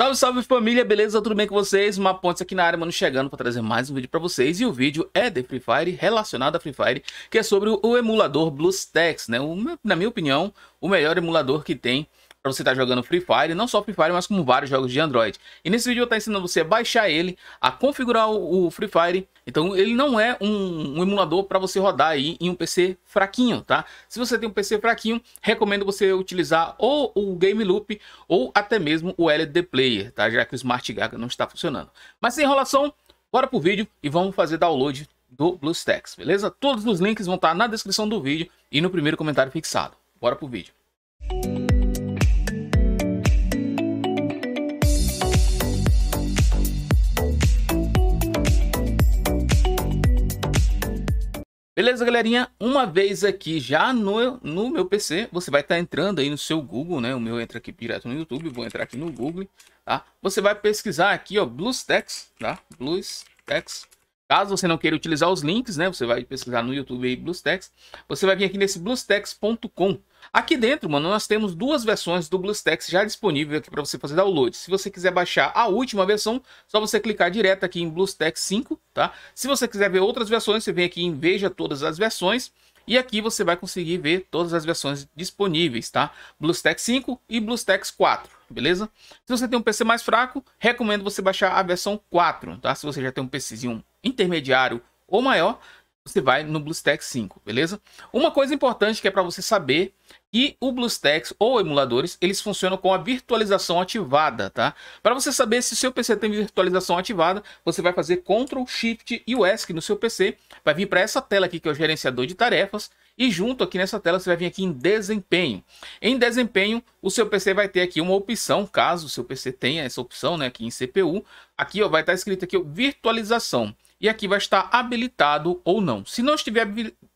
Salve, salve família, beleza? Tudo bem com vocês? Uma ponte aqui na área, mano, chegando para trazer mais um vídeo para vocês. E o vídeo é de Free Fire, relacionado a Free Fire, que é sobre o emulador BluesTacks, né? O, na minha opinião, o melhor emulador que tem para você estar tá jogando Free Fire, não só Free Fire, mas como vários jogos de Android. E nesse vídeo eu estou tá ensinando você a baixar ele, a configurar o, o Free Fire. Então ele não é um, um emulador para você rodar aí em um PC fraquinho, tá? Se você tem um PC fraquinho, recomendo você utilizar ou o Game Loop ou até mesmo o LD Player, tá? Já que o Smart Gaga não está funcionando. Mas sem enrolação, bora pro vídeo e vamos fazer download do BlueStacks, beleza? Todos os links vão estar tá na descrição do vídeo e no primeiro comentário fixado. Bora pro vídeo. Beleza, galerinha? Uma vez aqui já no, no meu PC, você vai estar tá entrando aí no seu Google, né? O meu entra aqui direto no YouTube, vou entrar aqui no Google, tá? Você vai pesquisar aqui, ó, BlueStacks, tá? BlueStacks. Caso você não queira utilizar os links, né? Você vai pesquisar no YouTube aí BluesTacks. Você vai vir aqui nesse bluestacks.com. Aqui dentro, mano, nós temos duas versões do BluesTacks já disponível aqui para você fazer download. Se você quiser baixar a última versão, só você clicar direto aqui em BluesTacks 5, tá? Se você quiser ver outras versões, você vem aqui em Veja Todas as Versões. E aqui você vai conseguir ver todas as versões disponíveis, tá? BlueStack 5 e BlueStacks 4, beleza? Se você tem um PC mais fraco, recomendo você baixar a versão 4, tá? Se você já tem um PCzinho intermediário ou maior, você vai no BlueStack 5, beleza? Uma coisa importante que é para você saber e o BlueStacks ou emuladores, eles funcionam com a virtualização ativada, tá? Para você saber se o seu PC tem virtualização ativada, você vai fazer Ctrl Shift e o ESC no seu PC, vai vir para essa tela aqui que é o gerenciador de tarefas, e junto aqui nessa tela você vai vir aqui em desempenho. Em desempenho, o seu PC vai ter aqui uma opção, caso o seu PC tenha essa opção, né, aqui em CPU, aqui ó, vai estar escrito aqui ó, virtualização e aqui vai estar habilitado ou não. Se não estiver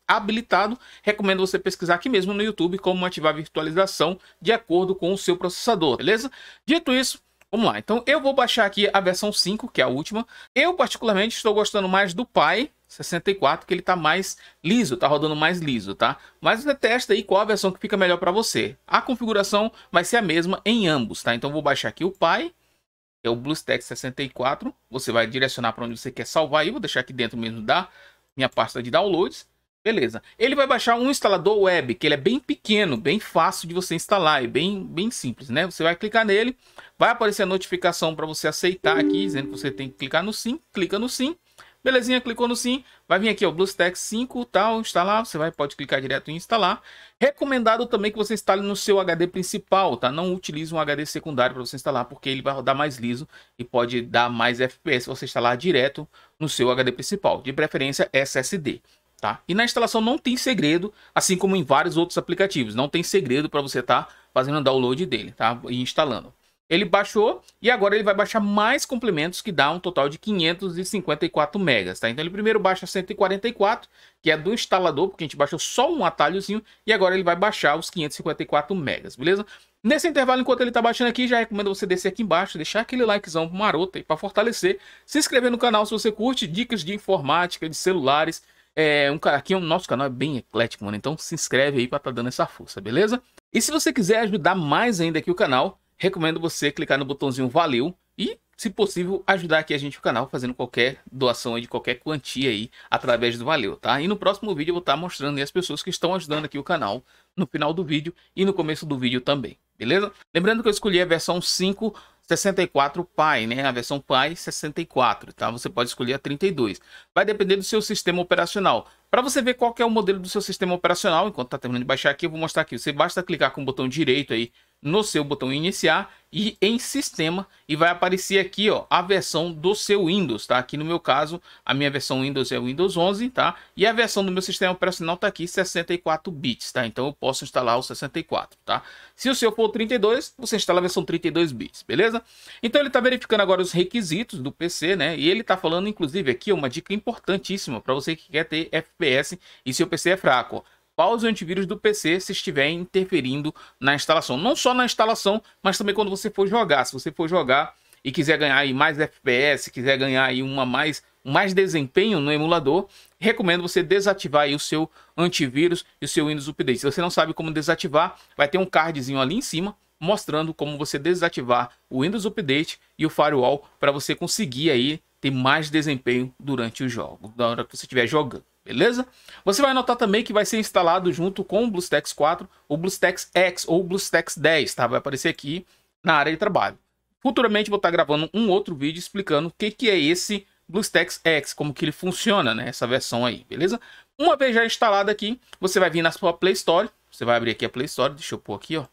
habilitado, recomendo você pesquisar aqui mesmo no YouTube como ativar a virtualização de acordo com o seu processador, beleza? Dito isso, Vamos lá, então eu vou baixar aqui a versão 5, que é a última. Eu particularmente estou gostando mais do Pi 64, que ele está mais liso, está rodando mais liso, tá? Mas você testa aí qual a versão que fica melhor para você. A configuração vai ser a mesma em ambos, tá? Então vou baixar aqui o Pi, que é o BlueStack 64. Você vai direcionar para onde você quer salvar eu vou deixar aqui dentro mesmo da minha pasta de downloads. Beleza. Ele vai baixar um instalador web, que ele é bem pequeno, bem fácil de você instalar e bem, bem simples, né? Você vai clicar nele, vai aparecer a notificação para você aceitar aqui, dizendo que você tem que clicar no sim, clica no sim. Belezinha, clicou no sim, vai vir aqui o BlueStacks 5, tal, instalar, você vai pode clicar direto em instalar. Recomendado também que você instale no seu HD principal, tá? Não utilize um HD secundário para você instalar, porque ele vai rodar mais liso e pode dar mais FPS se você instalar direto no seu HD principal, de preferência SSD. Tá? E na instalação não tem segredo, assim como em vários outros aplicativos, não tem segredo para você estar tá fazendo o download dele, tá? E instalando. Ele baixou e agora ele vai baixar mais complementos que dá um total de 554 megas, tá? Então ele primeiro baixa 144, que é do instalador, porque a gente baixou só um atalhozinho, e agora ele vai baixar os 554 megas, beleza? Nesse intervalo, enquanto ele está baixando aqui, já recomendo você descer aqui embaixo, deixar aquele likezão maroto aí para fortalecer, se inscrever no canal se você curte dicas de informática, de celulares, é, um, cara aqui o é nosso canal é bem eclético, mano. Então se inscreve aí para tá dando essa força, beleza? E se você quiser ajudar mais ainda aqui o canal, recomendo você clicar no botãozinho valeu e, se possível, ajudar aqui a gente o canal fazendo qualquer doação de qualquer quantia aí através do valeu, tá? E no próximo vídeo eu vou estar tá mostrando as pessoas que estão ajudando aqui o canal no final do vídeo e no começo do vídeo também, beleza? Lembrando que eu escolhi a versão 5 64 Pi, né? A versão Pi 64, tá? Você pode escolher a 32. Vai depender do seu sistema operacional. Para você ver qual é o modelo do seu sistema operacional, enquanto está terminando de baixar aqui, eu vou mostrar aqui. Você basta clicar com o botão direito aí no seu botão iniciar e em sistema e vai aparecer aqui ó a versão do seu Windows tá aqui no meu caso a minha versão Windows é o Windows 11 tá e a versão do meu sistema operacional tá aqui 64 bits tá então eu posso instalar o 64 tá se o seu for 32 você instala a versão 32 bits beleza então ele tá verificando agora os requisitos do PC né e ele tá falando inclusive aqui uma dica importantíssima para você que quer ter FPS FPS e seu PC é fraco. Pause o antivírus do PC se estiver interferindo na instalação. Não só na instalação, mas também quando você for jogar. Se você for jogar e quiser ganhar aí mais FPS, quiser ganhar aí uma mais, mais desempenho no emulador, recomendo você desativar aí o seu antivírus e o seu Windows Update. Se você não sabe como desativar, vai ter um cardzinho ali em cima mostrando como você desativar o Windows Update e o Firewall para você conseguir aí ter mais desempenho durante o jogo, na hora que você estiver jogando beleza? Você vai notar também que vai ser instalado junto com o BlueStacks 4 o BlueStacks X ou o BlueStacks 10, tá? Vai aparecer aqui na área de trabalho. Futuramente vou estar gravando um outro vídeo explicando o que, que é esse BlueStacks X, como que ele funciona, né? Essa versão aí, beleza? Uma vez já instalado aqui, você vai vir na sua Play Store, você vai abrir aqui a Play Store, deixa eu pôr aqui, ó. Deixa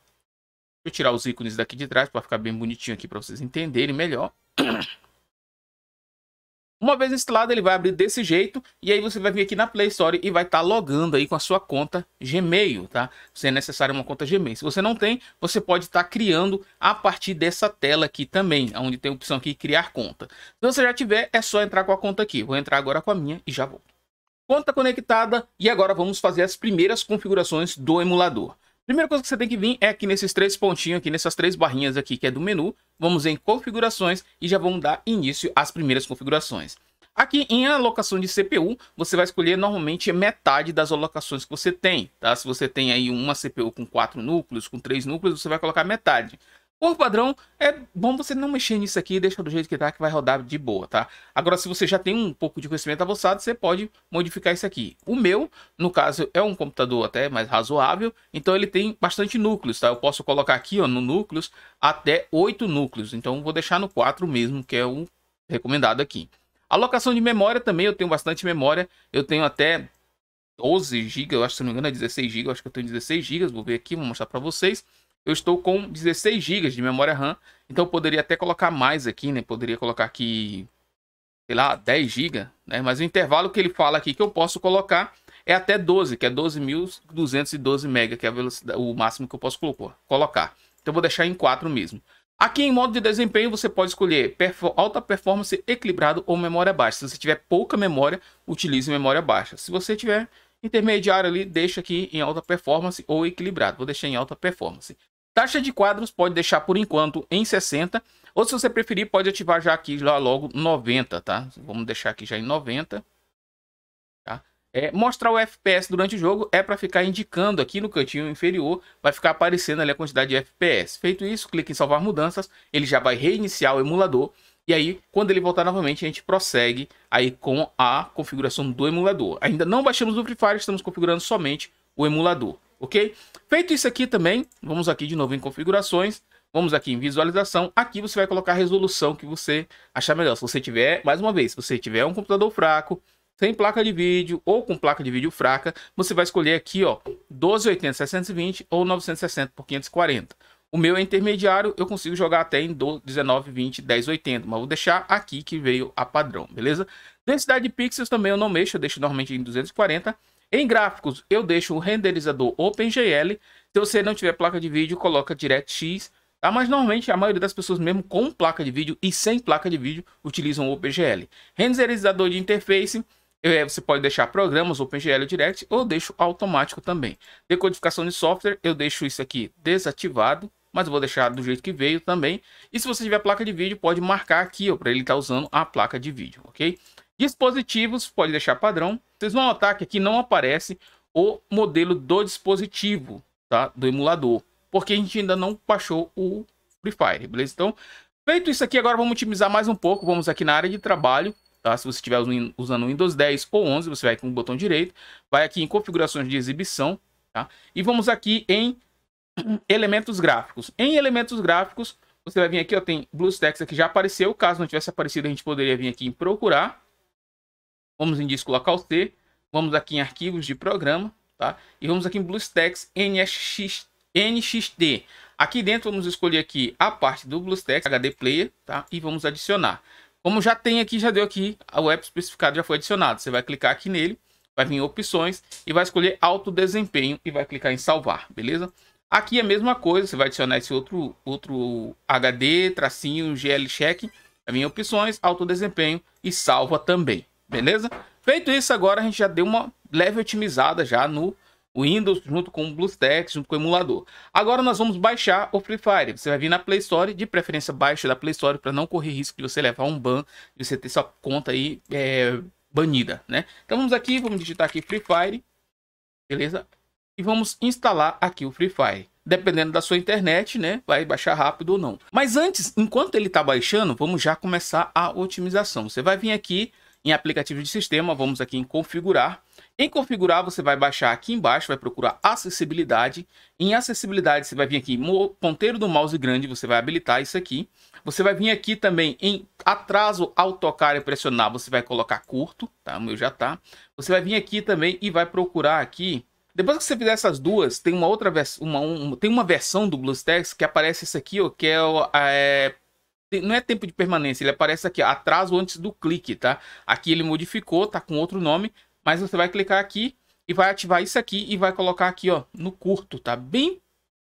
eu tirar os ícones daqui de trás para ficar bem bonitinho aqui para vocês entenderem melhor. Uma vez instalado, ele vai abrir desse jeito e aí você vai vir aqui na Play Store e vai estar tá logando aí com a sua conta Gmail, tá? Se é necessário uma conta Gmail. Se você não tem, você pode estar tá criando a partir dessa tela aqui também, onde tem a opção aqui criar conta. Se você já tiver, é só entrar com a conta aqui. Vou entrar agora com a minha e já vou. Conta conectada e agora vamos fazer as primeiras configurações do emulador. Primeira coisa que você tem que vir é aqui nesses três pontinhos, aqui nessas três barrinhas aqui que é do menu. Vamos em configurações e já vamos dar início às primeiras configurações. Aqui em alocação de CPU, você vai escolher normalmente metade das alocações que você tem, tá? Se você tem aí uma CPU com quatro núcleos, com três núcleos, você vai colocar metade. Por padrão, é bom você não mexer nisso aqui, deixa do jeito que tá, que vai rodar de boa, tá? Agora, se você já tem um pouco de conhecimento avançado, você pode modificar isso aqui. O meu, no caso, é um computador até mais razoável, então ele tem bastante núcleos, tá? Eu posso colocar aqui, ó, no núcleos, até 8 núcleos. Então, vou deixar no 4 mesmo, que é o recomendado aqui. Alocação de memória também, eu tenho bastante memória. Eu tenho até 12 GB, eu acho, se não me engano, é 16 GB, acho que eu tenho 16 GB. Vou ver aqui, vou mostrar para vocês eu estou com 16 GB de memória RAM, então eu poderia até colocar mais aqui, né? Poderia colocar aqui, sei lá, 10 GB, né? Mas o intervalo que ele fala aqui que eu posso colocar é até 12, que é 12.212 MB, que é o máximo que eu posso colocar. Então eu vou deixar em 4 mesmo. Aqui em modo de desempenho você pode escolher perfor alta performance equilibrado ou memória baixa. Se você tiver pouca memória, utilize memória baixa. Se você tiver intermediário ali, deixa aqui em alta performance ou equilibrado. Vou deixar em alta performance. Taxa de quadros pode deixar por enquanto em 60, ou se você preferir, pode ativar já aqui lá logo 90, tá? Vamos deixar aqui já em 90. Tá? É, mostrar o FPS durante o jogo é para ficar indicando aqui no cantinho inferior, vai ficar aparecendo ali a quantidade de FPS. Feito isso, clique em salvar mudanças, ele já vai reiniciar o emulador e aí, quando ele voltar novamente, a gente prossegue aí com a configuração do emulador. Ainda não baixamos o Free Fire, estamos configurando somente o emulador ok? Feito isso aqui também, vamos aqui de novo em configurações, vamos aqui em visualização, aqui você vai colocar a resolução que você achar melhor. Se você tiver, mais uma vez, se você tiver um computador fraco, sem placa de vídeo ou com placa de vídeo fraca, você vai escolher aqui, ó, 1280 720 ou 960 por 540. O meu é intermediário, eu consigo jogar até em 1920 1080, mas vou deixar aqui que veio a padrão, beleza? Densidade de pixels também eu não mexo, eu deixo normalmente em 240 em gráficos, eu deixo o renderizador OpenGL. Se você não tiver placa de vídeo, coloca DirectX. Tá? Mas normalmente a maioria das pessoas, mesmo com placa de vídeo e sem placa de vídeo, utilizam o OpenGL. Renderizador de interface, é, você pode deixar programas, OpenGL Direct, ou deixo automático também. Decodificação de software, eu deixo isso aqui desativado, mas vou deixar do jeito que veio também. E se você tiver placa de vídeo, pode marcar aqui para ele estar tá usando a placa de vídeo, ok? Dispositivos, pode deixar padrão. Vocês vão notar que aqui não aparece o modelo do dispositivo, tá? Do emulador. Porque a gente ainda não baixou o Free Fire, beleza? Então, feito isso aqui, agora vamos otimizar mais um pouco. Vamos aqui na área de trabalho, tá? Se você estiver usando Windows 10 ou 11, você vai com o botão direito. Vai aqui em configurações de exibição, tá? E vamos aqui em elementos gráficos. Em elementos gráficos, você vai vir aqui, ó, tem BlueStacks aqui já apareceu. Caso não tivesse aparecido, a gente poderia vir aqui em procurar. Vamos em disco local C, vamos aqui em arquivos de programa, tá? E vamos aqui em BlueStacks NX, NXT. Aqui dentro vamos escolher aqui a parte do BlueStacks HD Player, tá? E vamos adicionar. Como já tem aqui, já deu aqui, o app especificado já foi adicionado. Você vai clicar aqui nele, vai vir opções e vai escolher alto desempenho e vai clicar em salvar, beleza? Aqui é a mesma coisa, você vai adicionar esse outro, outro HD, tracinho, GL check, vai vir opções, alto desempenho e salva também. Beleza? Feito isso, agora a gente já deu uma leve otimizada já no Windows, junto com o BlueStacks, junto com o emulador. Agora nós vamos baixar o Free Fire. Você vai vir na Play Store, de preferência baixa da Play Store, para não correr risco de você levar um ban, de você ter sua conta aí é, banida, né? Então vamos aqui, vamos digitar aqui Free Fire, beleza? E vamos instalar aqui o Free Fire. Dependendo da sua internet, né? Vai baixar rápido ou não. Mas antes, enquanto ele está baixando, vamos já começar a otimização. Você vai vir aqui em aplicativo de sistema, vamos aqui em configurar. Em configurar, você vai baixar aqui embaixo, vai procurar acessibilidade. Em acessibilidade, você vai vir aqui, ponteiro do mouse grande, você vai habilitar isso aqui. Você vai vir aqui também em atraso ao tocar e pressionar, você vai colocar curto, tá? O meu já tá. Você vai vir aqui também e vai procurar aqui. Depois que você fizer essas duas, tem uma outra versão, uma, um, tem uma versão do BlueStacks que aparece isso aqui, ó, que é, é não é tempo de permanência, ele aparece aqui, atraso antes do clique, tá? Aqui ele modificou, tá com outro nome, mas você vai clicar aqui e vai ativar isso aqui e vai colocar aqui, ó, no curto, tá? Bem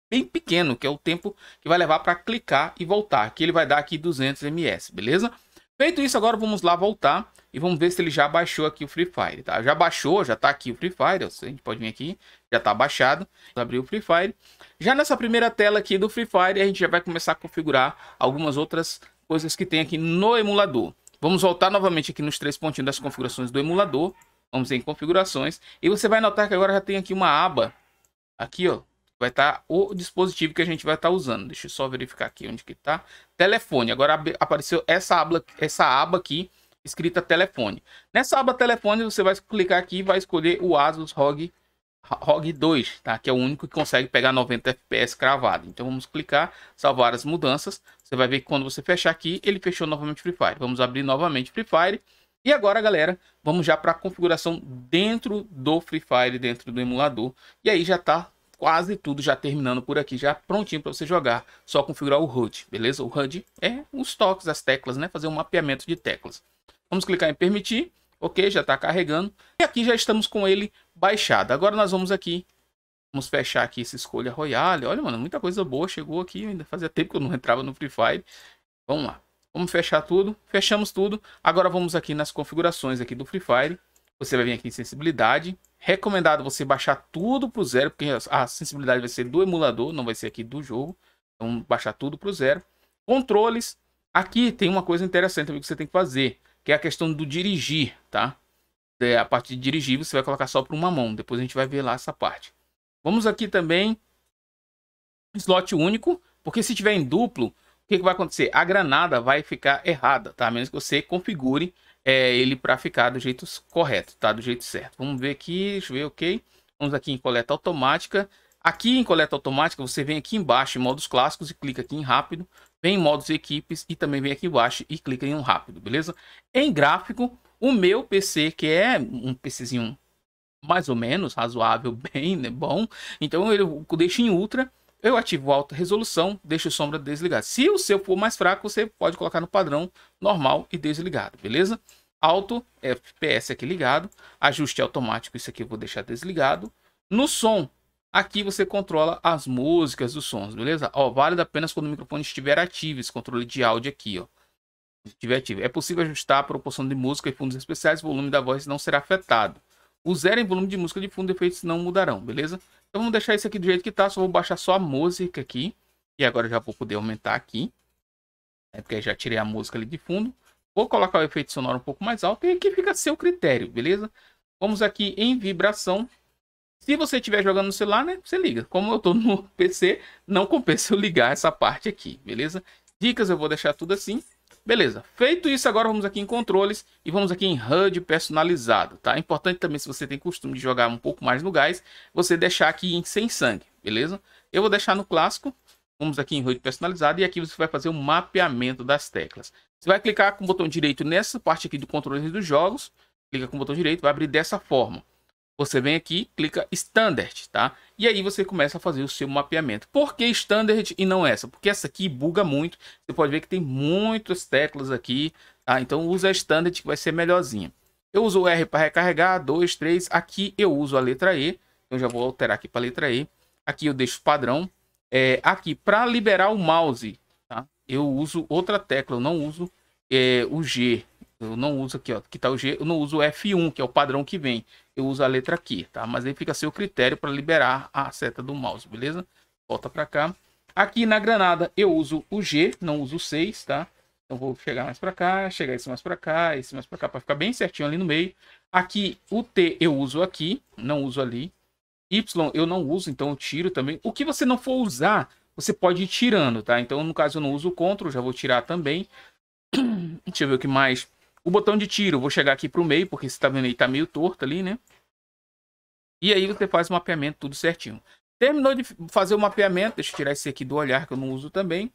bem pequeno, que é o tempo que vai levar para clicar e voltar, que ele vai dar aqui 200 ms, beleza? Feito isso, agora vamos lá voltar e vamos ver se ele já baixou aqui o Free Fire, tá? Já baixou, já tá aqui o Free Fire, a gente pode vir aqui, já está baixado. Abriu o Free Fire. Já nessa primeira tela aqui do Free Fire, a gente já vai começar a configurar algumas outras coisas que tem aqui no emulador. Vamos voltar novamente aqui nos três pontinhos das configurações do emulador. Vamos em configurações. E você vai notar que agora já tem aqui uma aba. Aqui, ó. Vai estar tá o dispositivo que a gente vai estar tá usando. Deixa eu só verificar aqui onde que tá. Telefone. Agora apareceu essa aba, essa aba aqui escrita telefone. Nessa aba telefone, você vai clicar aqui e vai escolher o Asus ROG ROG 2, tá? Que é o único que consegue pegar 90 FPS cravado. Então vamos clicar, salvar as mudanças. Você vai ver que quando você fechar aqui, ele fechou novamente Free Fire. Vamos abrir novamente Free Fire. E agora, galera, vamos já para a configuração dentro do Free Fire, dentro do emulador. E aí já está quase tudo já terminando por aqui, já prontinho para você jogar. Só configurar o HUD, beleza? O HUD é os toques, as teclas, né? Fazer um mapeamento de teclas. Vamos clicar em permitir. Ok, já está carregando. E aqui já estamos com ele baixado. Agora nós vamos aqui. Vamos fechar aqui esse escolha Royale. Olha, mano, muita coisa boa chegou aqui. Ainda fazia tempo que eu não entrava no Free Fire. Vamos lá. Vamos fechar tudo. Fechamos tudo. Agora vamos aqui nas configurações aqui do Free Fire. Você vai vir aqui em sensibilidade. Recomendado você baixar tudo o zero, porque a sensibilidade vai ser do emulador, não vai ser aqui do jogo. Então baixar tudo o zero. Controles. Aqui tem uma coisa interessante que você tem que fazer que é a questão do dirigir, tá? É, a parte de dirigir você vai colocar só para uma mão, depois a gente vai ver lá essa parte. Vamos aqui também slot único, porque se tiver em duplo, o que, que vai acontecer? A granada vai ficar errada, tá? A menos que você configure é, ele para ficar do jeito correto, tá? Do jeito certo. Vamos ver aqui, deixa eu ver, ok? Vamos aqui em coleta automática. Aqui em coleta automática, você vem aqui embaixo em modos clássicos e clica aqui em rápido vem em modos e equipes e também vem aqui embaixo e clica em um rápido, beleza? Em gráfico, o meu PC, que é um PCzinho mais ou menos razoável, bem né, bom, então eu deixo em ultra, eu ativo alta resolução, deixo sombra desligada. Se o seu for mais fraco, você pode colocar no padrão normal e desligado, beleza? Alto, FPS aqui ligado, ajuste automático, isso aqui eu vou deixar desligado. No som, Aqui você controla as músicas, os sons, beleza? Ó, válido apenas quando o microfone estiver ativo, esse controle de áudio aqui, ó. Estiver ativo. É possível ajustar a proporção de música e fundos especiais, volume da voz não será afetado. O zero em volume de música de fundo, efeitos não mudarão, beleza? Então vamos deixar isso aqui do jeito que tá, só vou baixar só a música aqui. E agora já vou poder aumentar aqui. Né? Porque já tirei a música ali de fundo. Vou colocar o efeito sonoro um pouco mais alto e aqui fica a seu critério, beleza? Vamos aqui em vibração. Se você estiver jogando no celular, né, você liga. Como eu estou no PC, não compensa eu ligar essa parte aqui, beleza? Dicas eu vou deixar tudo assim. Beleza, feito isso, agora vamos aqui em controles e vamos aqui em HUD personalizado, tá? É importante também, se você tem costume de jogar um pouco mais no gás, você deixar aqui em sem sangue, beleza? Eu vou deixar no clássico, vamos aqui em HUD personalizado e aqui você vai fazer o um mapeamento das teclas. Você vai clicar com o botão direito nessa parte aqui do controle dos jogos, clica com o botão direito, vai abrir dessa forma. Você vem aqui, clica Standard, tá? E aí você começa a fazer o seu mapeamento. Por que Standard e não essa? Porque essa aqui buga muito. Você pode ver que tem muitas teclas aqui, tá? Então usa a Standard que vai ser melhorzinha. Eu uso o R para recarregar, 2, 3. Aqui eu uso a letra E. Então já vou alterar aqui para a letra E. Aqui eu deixo padrão. É, aqui, para liberar o mouse, tá? eu uso outra tecla. Eu não uso é, o G, eu não uso aqui, ó, que tá o G, eu não uso o F1, que é o padrão que vem. Eu uso a letra aqui, tá? Mas aí fica a seu critério para liberar a seta do mouse, beleza? Volta para cá. Aqui na granada eu uso o G, não uso o 6, tá? Então vou chegar mais para cá, chegar esse mais para cá, esse mais para cá, para ficar bem certinho ali no meio. Aqui o T eu uso aqui, não uso ali. Y eu não uso, então eu tiro também. O que você não for usar, você pode ir tirando, tá? Então no caso eu não uso o CTRL, já vou tirar também. Deixa eu ver o que mais. O botão de tiro, vou chegar aqui para o meio, porque você está vendo aí, está meio torto ali, né? E aí você faz o mapeamento tudo certinho. Terminou de fazer o mapeamento, deixa eu tirar esse aqui do olhar que eu não uso também.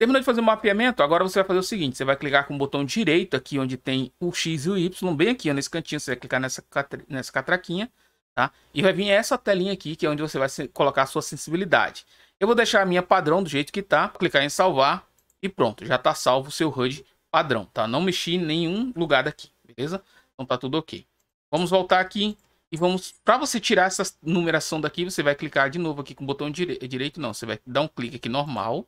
Terminou de fazer o mapeamento, agora você vai fazer o seguinte, você vai clicar com o botão direito aqui onde tem o X e o Y, bem aqui nesse cantinho, você vai clicar nessa, nessa catraquinha, tá? E vai vir essa telinha aqui, que é onde você vai colocar a sua sensibilidade. Eu vou deixar a minha padrão do jeito que tá, clicar em salvar e pronto, já está salvo o seu HUD padrão, tá? Não mexi em nenhum lugar daqui, beleza? Então tá tudo ok. Vamos voltar aqui e vamos... Para você tirar essa numeração daqui, você vai clicar de novo aqui com o botão dire... direito, não. Você vai dar um clique aqui normal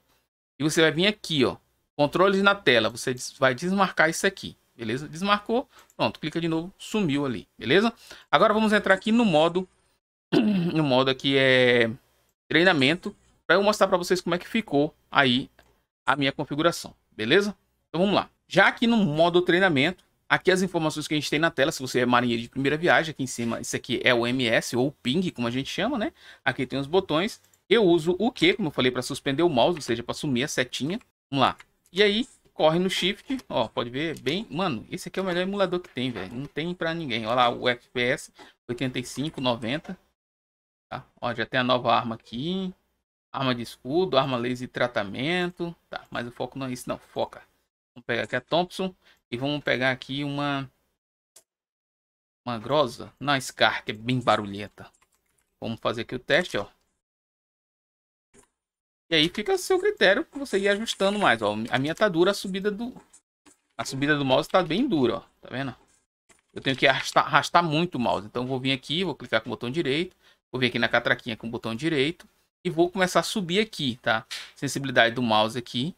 e você vai vir aqui, ó. Controles na tela, você vai desmarcar isso aqui, beleza? Desmarcou, pronto, clica de novo, sumiu ali, beleza? Agora vamos entrar aqui no modo, no modo aqui é treinamento, para eu mostrar para vocês como é que ficou aí a minha configuração, beleza? Então vamos lá. Já aqui no modo treinamento, aqui as informações que a gente tem na tela, se você é marinheiro de primeira viagem, aqui em cima, isso aqui é o MS ou ping, como a gente chama, né? Aqui tem os botões. Eu uso o Q, como eu falei, para suspender o mouse, ou seja, para sumir a setinha. Vamos lá. E aí, corre no shift, ó, pode ver bem. Mano, esse aqui é o melhor emulador que tem, velho. Não tem para ninguém. Olha lá o FPS 85, 90. Tá? Ó, já tem a nova arma aqui. Arma de escudo, arma laser e tratamento. Tá, mas o foco não é isso não, foca. Vamos pegar aqui a Thompson. E vamos pegar aqui uma... Uma grosa. Não, Scar, que é bem barulhenta. Vamos fazer aqui o teste, ó. E aí fica a seu critério que você ir ajustando mais, ó. A minha tá dura, a subida do... A subida do mouse tá bem dura, ó. Tá vendo? Eu tenho que arrastar, arrastar muito o mouse. Então vou vir aqui, vou clicar com o botão direito. Vou vir aqui na catraquinha com o botão direito. E vou começar a subir aqui, tá? Sensibilidade do mouse aqui.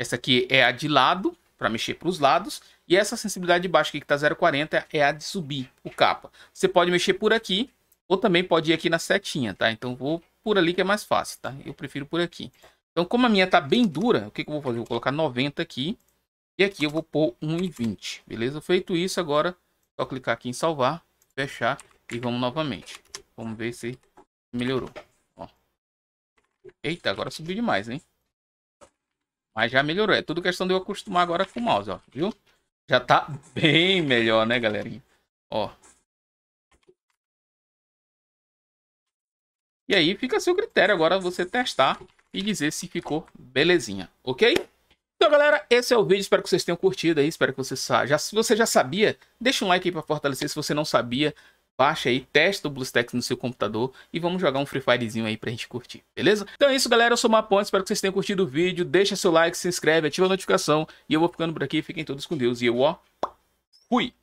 Essa aqui é a de lado, para mexer para os lados. E essa sensibilidade de baixo aqui que está 0,40 é a de subir o capa. Você pode mexer por aqui ou também pode ir aqui na setinha, tá? Então vou por ali que é mais fácil, tá? Eu prefiro por aqui. Então como a minha está bem dura, o que, que eu vou fazer? Eu vou colocar 90 aqui e aqui eu vou pôr 1,20, beleza? Feito isso, agora só clicar aqui em salvar, fechar e vamos novamente. Vamos ver se melhorou. Ó. Eita, agora subiu demais, hein? Mas já melhorou. É tudo questão de eu acostumar agora com o mouse, ó. Viu? Já tá bem melhor, né, galerinha? Ó. E aí fica a seu critério agora você testar e dizer se ficou belezinha, ok? Então, galera, esse é o vídeo. Espero que vocês tenham curtido aí. Espero que você já, se você já sabia, deixa um like aí para fortalecer. Se você não sabia, Baixa aí, testa o BlueStacks no seu computador e vamos jogar um Free Firezinho aí pra gente curtir, beleza? Então é isso, galera. Eu sou o Maponte, espero que vocês tenham curtido o vídeo. Deixa seu like, se inscreve, ativa a notificação e eu vou ficando por aqui. Fiquem todos com Deus e eu, ó, fui!